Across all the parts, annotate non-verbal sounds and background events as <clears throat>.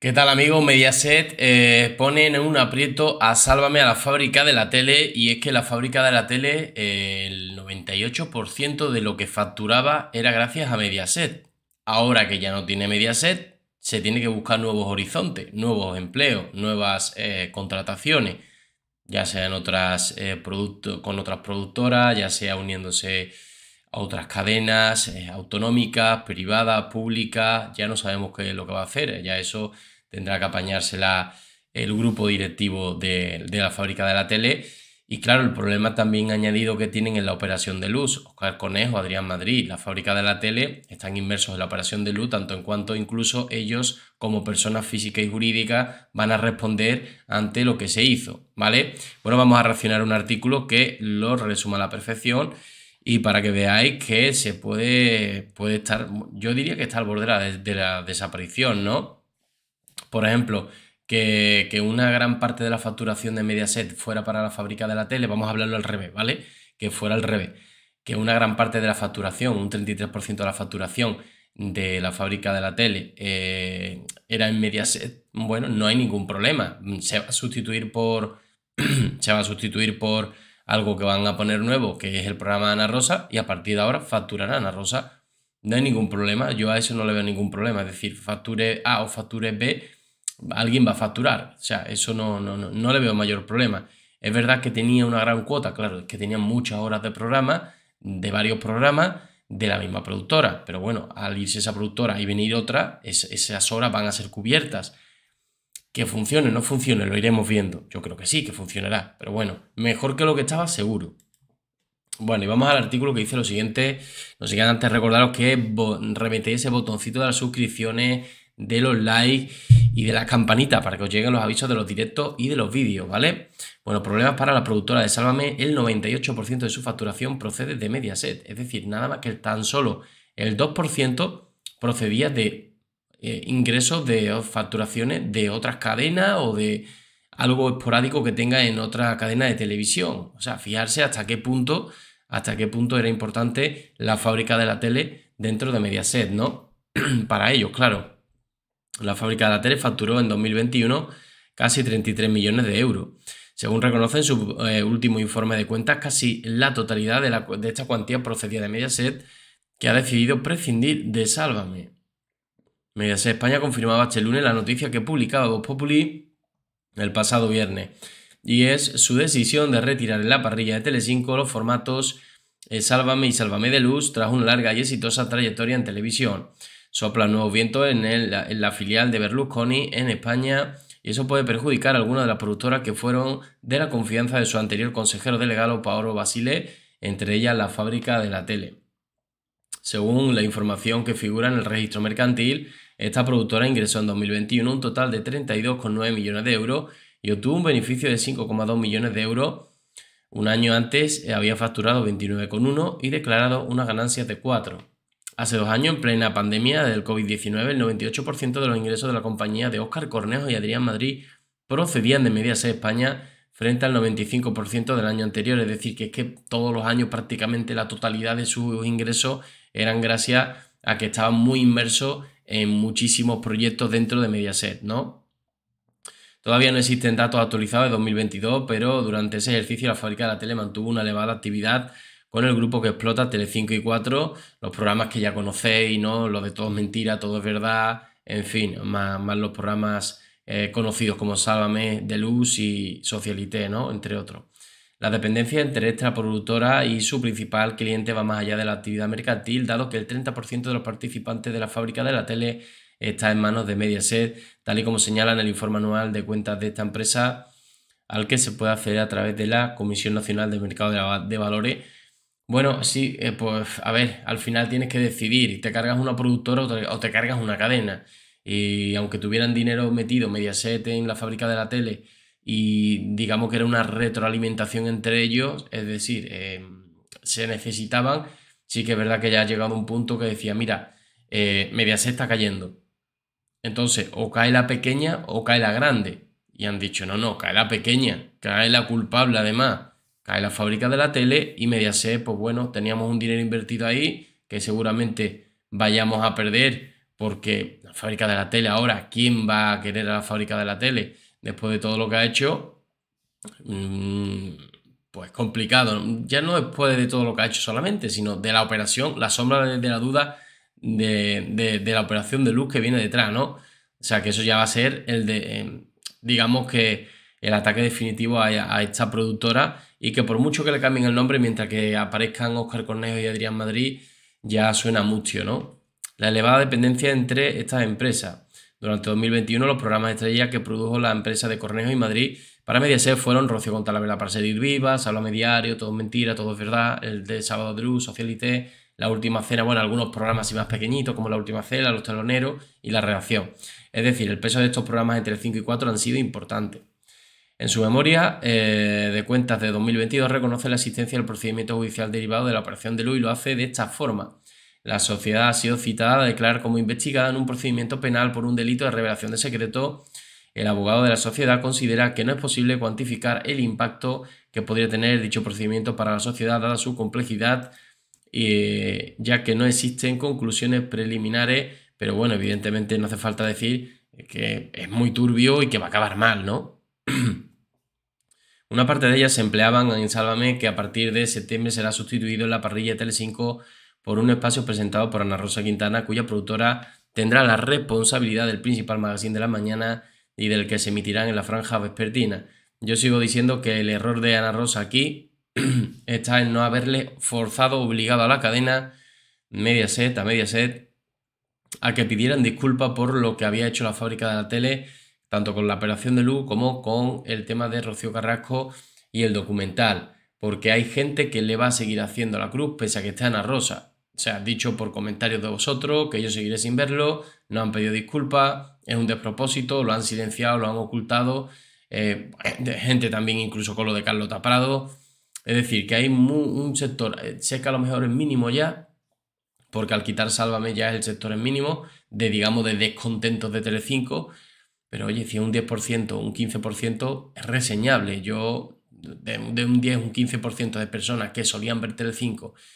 ¿Qué tal amigos? Mediaset eh, pone en un aprieto a Sálvame a la fábrica de la tele y es que la fábrica de la tele el 98% de lo que facturaba era gracias a Mediaset. Ahora que ya no tiene Mediaset, se tiene que buscar nuevos horizontes, nuevos empleos, nuevas eh, contrataciones, ya sea en otras, eh, producto, con otras productoras, ya sea uniéndose otras cadenas eh, autonómicas, privadas, públicas, ya no sabemos qué es lo que va a hacer, ya eso tendrá que apañársela el grupo directivo de, la fábrica de la tele. Y claro, el problema también añadido que tienen en la operación de luz. Oscar Conejo, Adrián Madrid, la fábrica de la tele están inmersos en la operación de luz, tanto en cuanto incluso ellos, como personas físicas y jurídicas, van a responder ante lo que se hizo. ¿Vale? Bueno, vamos a reaccionar un artículo que lo resuma a la perfección y para que veáis que se puede, puede estar, yo diría que está al borde de la, desaparición, ¿no? Por ejemplo, que, una gran parte de la facturación de Mediaset fuera para la fábrica de la tele, vamos a hablarlo al revés, ¿vale? Que fuera al revés, que una gran parte de la facturación, un 33% de la facturación de la fábrica de la tele eh, era en Mediaset, bueno, no hay ningún problema, se va a sustituir por, <clears throat> se va a sustituir por algo que van a poner nuevo, que es el programa de Ana Rosa, y a partir de ahora facturará Ana Rosa. No hay ningún problema, yo a eso no le veo ningún problema, es decir, facture A o facture B, alguien va a facturar, o sea, eso no, le veo mayor problema. Es verdad que tenía una gran cuota, claro, que tenía muchas horas de programa, de varios programas, de la misma productora, pero bueno, al irse esa productora y venir otra, esas horas van a ser cubiertas que funcione o no funcione, lo iremos viendo. Yo creo que sí, que funcionará. Pero bueno, mejor que lo que estaba, seguro. Bueno, y vamos al artículo que dice lo siguiente. No sé antes recordaros que remetéis ese botoncito de las suscripciones, de los likes y de la campanita para que os lleguen los avisos de los directos y de los vídeos, ¿vale? Bueno, problemas para la productora de Sálvame. El 98% de su facturación procede de Mediaset. Es decir, nada más que tan solo el 2% procedía de eh, ingresos de facturaciones de otras cadenas o de algo esporádico que tenga en otra cadena de televisión. O sea, fijarse hasta qué punto, hasta qué punto era importante la fábrica de la tele dentro de Mediaset, ¿no? <clears throat> Para ellos, claro. La fábrica de la tele facturó en 2021 casi 33 millones de euros. Según reconoce en su eh, último informe de cuentas, casi la totalidad de esta cuantía procedía de Mediaset, que ha decidido prescindir de Sálvame. Medias España confirmaba este lunes la noticia que publicaba Vox Populi el pasado viernes, y es su decisión de retirar en la parrilla de Telecinco los formatos eh, Sálvame y Sálvame de Luz tras una larga y exitosa trayectoria en televisión. Sopla nuevos vientos en, en la filial de Berlusconi en España y eso puede perjudicar a algunas de las productoras que fueron de la confianza de su anterior consejero delegado Paolo Basile, entre ellas la fábrica de la tele. Según la información que figura en el registro mercantil, esta productora ingresó en 2021 un total de 32,9 millones de euros y obtuvo un beneficio de 5,2 millones de euros. Un año antes eh, había facturado 29,1 y declarado una ganancia de 4. Hace dos años, en plena pandemia del COVID-19, el 98% de los ingresos de la compañía de Óscar Cornejo y Adrián Madrid procedían de Mediaset España frente al 95% del año anterior. Es decir, que es que todos los años prácticamente la totalidad de sus ingresos eran gracias a que estaban muy inmersos en eh, muchísimos proyectos dentro de Mediaset, ¿no? Todavía no existen datos actualizados de 2022, pero durante ese ejercicio la fábrica de la tele mantuvo una elevada actividad con el grupo que explota Tele5 y 4, los programas que ya conocéis, ¿no? Los de todo es mentira, todo es verdad, en fin, más, los programas eh, conocidos como Sálvame, de Luz y Socialité, ¿no? Entre otros. La dependencia entre esta productora y su principal cliente va más allá de la actividad mercantil, dado que el 30% de los participantes de la fábrica de la tele está en manos de Mediaset, tal y como señala en el informe anual de cuentas de esta empresa, al que se puede acceder a través de la Comisión Nacional del Mercado de Valores. Bueno, sí, eh, pues a ver, al final tienes que decidir, te cargas una productora o te cargas una cadena. Y aunque tuvieran dinero metido Mediaset en la fábrica de la tele, y digamos que era una retroalimentación entre ellos, es decir, em, se necesitaban, sí que es verdad que ya ha llegado un punto que decía, mira, eh, Mediaset está cayendo. Entonces, o cae la pequeña o cae la grande. Y han dicho, no, no, cae la pequeña, cae la culpable además, cae la fábrica de la tele y Mediaset, pues bueno, teníamos un dinero invertido ahí que seguramente vayamos a perder porque la fábrica de la tele ahora, ¿quién va a querer a la fábrica de la tele? después de todo lo que ha hecho, mm, pues complicado. Ya no después de todo lo que ha hecho solamente, sino de la operación, la sombra de la duda de, la operación de luz que viene detrás, ¿no? O sea, que eso ya va a ser el de, eh, digamos que el ataque definitivo a, a, esta productora y que por mucho que le cambien el nombre, mientras que aparezcan Oscar Cornejo y Adrián Madrid, ya suena mucho, ¿no? La elevada dependencia entre estas empresas. Durante 2021, los programas estrella que produjo la empresa de Cornejo y Madrid para Mediaset fueron Rocío con Talavera para seguir viva, Salome Diario, Todo Mentira, Todo Verdad, el de Sábado Drew, Socialité, La Última Cena, bueno, algunos programas y más pequeñitos como La Última Cena, Los Teloneros y La Reacción. Es decir, el peso de estos programas entre 5 y 4 han sido importantes. En su memoria eh, de cuentas de 2022 reconoce la existencia del procedimiento judicial derivado de la operación de luz y lo hace de esta forma. La sociedad ha sido citada a declarar como investigada en un procedimiento penal por un delito de revelación de secreto. El abogado de la sociedad considera que no es posible cuantificar el impacto que podría tener dicho procedimiento para la sociedad dada su complejidad, eh, ya que no existen conclusiones preliminares, pero bueno, evidentemente no hace falta decir que es muy turbio y que va a acabar mal, ¿no? <clears throat> Una parte de ellas se empleaban en Sálvame, que a partir de septiembre será sustituido en la parrilla Tele 5 por un espacio presentado por Ana Rosa Quintana, cuya productora tendrá la responsabilidad del principal magazine de la mañana y del que se emitirán en la franja vespertina. Yo sigo diciendo que el error de Ana Rosa aquí <clears throat> está en no haberle forzado, obligado a la cadena media set a set, a que pidieran disculpas por lo que había hecho la fábrica de la tele, tanto con la operación de luz como con el tema de Rocío Carrasco y el documental, porque hay gente que le va a seguir haciendo la cruz pese a que esté Ana Rosa se ha dicho por comentarios de vosotros, que yo seguiré sin verlo, no han pedido disculpas, es un despropósito, lo han silenciado, lo han ocultado. Eh, gente también incluso con lo de Carlos Taprado. Es decir, que hay un sector, eh, sé que a lo mejor es mínimo ya, porque al quitar Sálvame ya es el sector en mínimo, de digamos de descontentos de Telecinco, pero oye, si es un 10%, un 15% es reseñable. Yo, de, un 10, un 15% de personas que solían ver Telecinco 5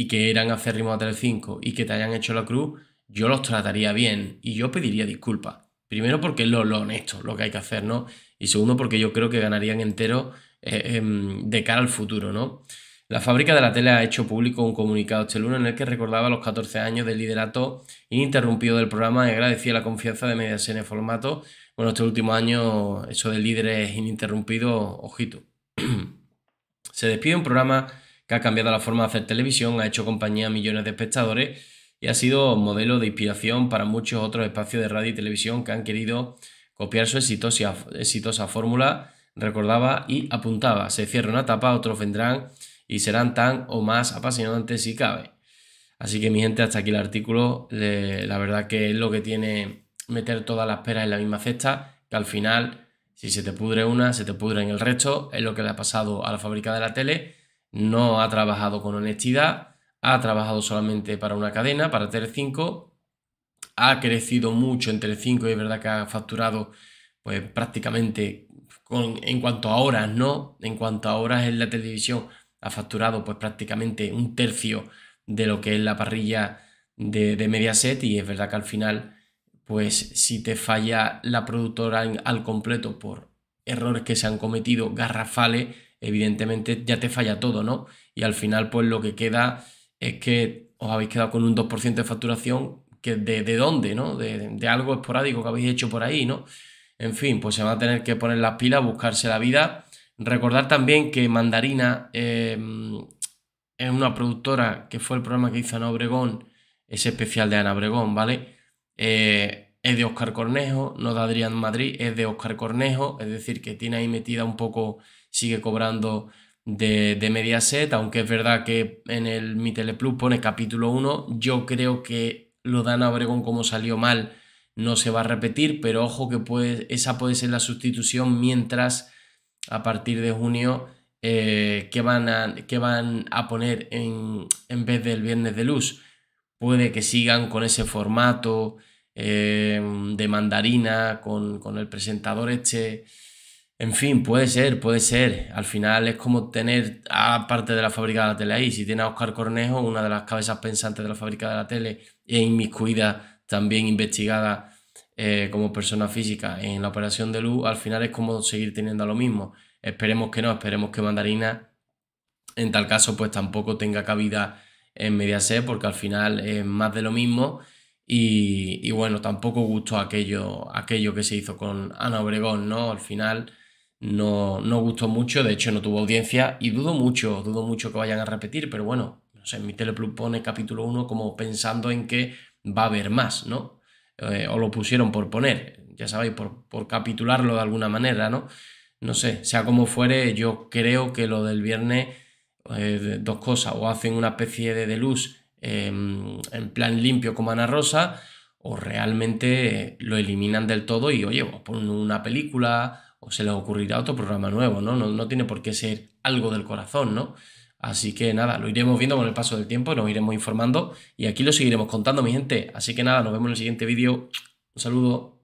y que eran acérrimos a Telecinco y que te hayan hecho la cruz, yo los trataría bien y yo pediría disculpas. Primero porque es lo, honesto, lo que hay que hacer, ¿no? Y segundo porque yo creo que ganarían entero eh, em, de cara al futuro, ¿no? La fábrica de la tele ha hecho público un comunicado este lunes en el que recordaba los 14 años de liderato ininterrumpido del programa y agradecía la confianza de Mediaset en formato. Bueno, este último año, eso de líderes ininterrumpidos, ojito. <clears throat> Se despide un programa que ha cambiado la forma de hacer televisión, ha hecho compañía a millones de espectadores y ha sido modelo de inspiración para muchos otros espacios de radio y televisión que han querido copiar su exitosa, exitosa fórmula, recordaba y apuntaba. Se cierra una etapa, otros vendrán y serán tan o más apasionantes si cabe. Así que mi gente, hasta aquí el artículo. la verdad que es lo que tiene meter todas las peras en la misma cesta, que al final, si se te pudre una, se te pudre en el resto. Es lo que le ha pasado a la fábrica de la tele no ha trabajado con honestidad, ha trabajado solamente para una cadena, para Tele5, ha crecido mucho en Tele5 y es verdad que ha facturado pues prácticamente con, en cuanto a horas, ¿no? En cuanto a horas en la televisión ha facturado pues prácticamente un tercio de lo que es la parrilla de, de Mediaset y es verdad que al final pues si te falla la productora al completo por errores que se han cometido garrafales evidentemente ya te falla todo, ¿no? Y al final, pues lo que queda es que os habéis quedado con un 2% de facturación, que de, dónde, ¿no? De, algo esporádico que habéis hecho por ahí, ¿no? En fin, pues se va a tener que poner las pilas, buscarse la vida. Recordar también que Mandarina eh, es una productora que fue el programa que hizo Ana Obregón, ese especial de Ana Obregón, ¿vale? Eh, es de Oscar Cornejo, no de Adrián Madrid, es de Oscar Cornejo, es decir, que tiene ahí metida un poco, sigue cobrando de, de Mediaset, aunque es verdad que en el Mi Teleplus pone capítulo 1, yo creo que lo dan a Obregón como salió mal, no se va a repetir, pero ojo que puede, esa puede ser la sustitución mientras a partir de junio eh, que, van a, que van a poner en, en vez del viernes de luz. Puede que sigan con ese formato Em, de mandarina con, el presentador este. En fin, puede ser, puede ser. Al final es como tener a parte de la fábrica de la tele ahí. Si tiene a Oscar Cornejo, una de las cabezas pensantes de la fábrica de la tele, e inmiscuida, también investigada eh, como persona física en la operación de luz, al final es como seguir teniendo a lo mismo. Esperemos que no, esperemos que Mandarina, en tal caso, pues tampoco tenga cabida en Mediaset, porque al final es más de lo mismo y, bueno, tampoco gustó aquello, aquello que se hizo con Ana Obregón, ¿no? Al final no, no gustó mucho, de hecho no tuvo audiencia y dudo mucho, dudo mucho que vayan a repetir, pero bueno, no sé, mi Teleplus pone capítulo 1 como pensando en que va a haber más, ¿no? Eh, o lo pusieron por poner, ya sabéis, por, por capitularlo de alguna manera, ¿no? No sé, sea como fuere, yo creo que lo del viernes, eh, dos cosas, o hacen una especie de, de luz Em, en plan limpio como Ana Rosa, o realmente lo eliminan del todo y oye, ponen una película o se les ocurrirá otro programa nuevo, ¿no? ¿no? No tiene por qué ser algo del corazón, ¿no? Así que nada, lo iremos viendo con el paso del tiempo, nos iremos informando y aquí lo seguiremos contando, mi gente. Así que nada, nos vemos en el siguiente vídeo. Un saludo.